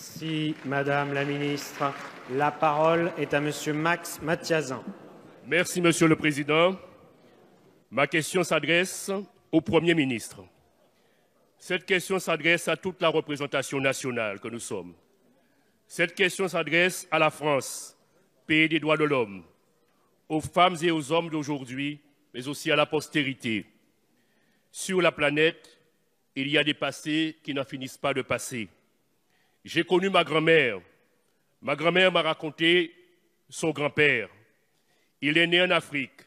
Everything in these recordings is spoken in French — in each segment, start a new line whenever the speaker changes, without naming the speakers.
Merci, Madame la Ministre. La parole est à Monsieur Max Mathiazan. Merci, Monsieur le Président. Ma question s'adresse au Premier ministre. Cette question s'adresse à toute la représentation nationale que nous sommes. Cette question s'adresse à la France, pays des droits de l'homme, aux femmes et aux hommes d'aujourd'hui, mais aussi à la postérité. Sur la planète, il y a des passés qui n'en finissent pas de passer. J'ai connu ma grand-mère. Ma grand-mère m'a raconté son grand-père. Il est né en Afrique,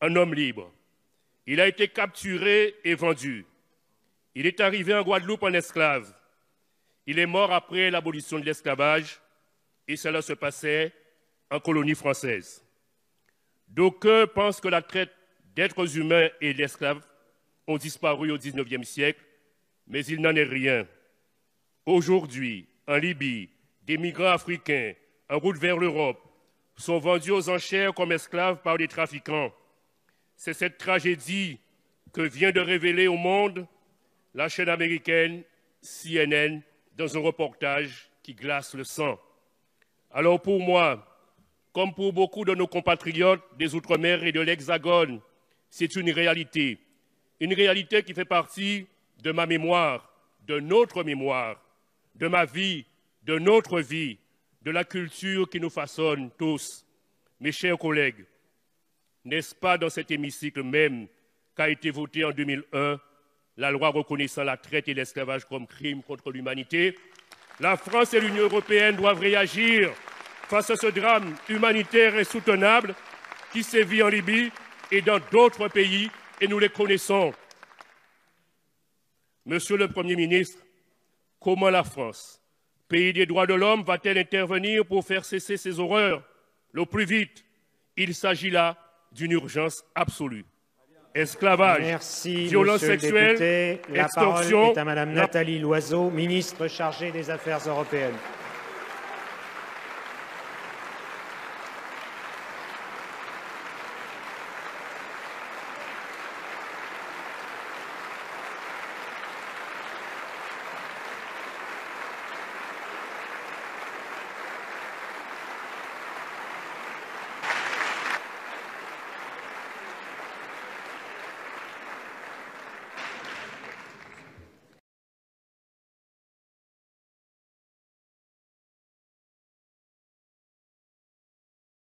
un homme libre. Il a été capturé et vendu. Il est arrivé en Guadeloupe en esclave. Il est mort après l'abolition de l'esclavage et cela se passait en colonie française. D'aucuns pensent que la traite d'êtres humains et d'esclaves ont disparu au XIXe siècle, mais il n'en est rien. Aujourd'hui, en Libye, des migrants africains en route vers l'Europe sont vendus aux enchères comme esclaves par des trafiquants. C'est cette tragédie que vient de révéler au monde la chaîne américaine CNN dans un reportage qui glace le sang. Alors pour moi, comme pour beaucoup de nos compatriotes des Outre-mer et de l'Hexagone, c'est une réalité, une réalité qui fait partie de ma mémoire, de notre mémoire, de ma vie, de notre vie, de la culture qui nous façonne tous. Mes chers collègues, n'est-ce pas dans cet hémicycle même qu'a été votée en 2001 la loi reconnaissant la traite et l'esclavage comme crime contre l'humanité La France et l'Union européenne doivent réagir face à ce drame humanitaire insoutenable qui sévit en Libye et dans d'autres pays, et nous les connaissons. Monsieur le Premier ministre, Comment la France, pays des droits de l'homme, va-t-elle intervenir pour faire cesser ces horreurs le plus vite Il s'agit là d'une urgence absolue. Esclavage, violence sexuelle, extorsion. Parole est à Madame Nathalie Loiseau, ministre chargée des Affaires européennes.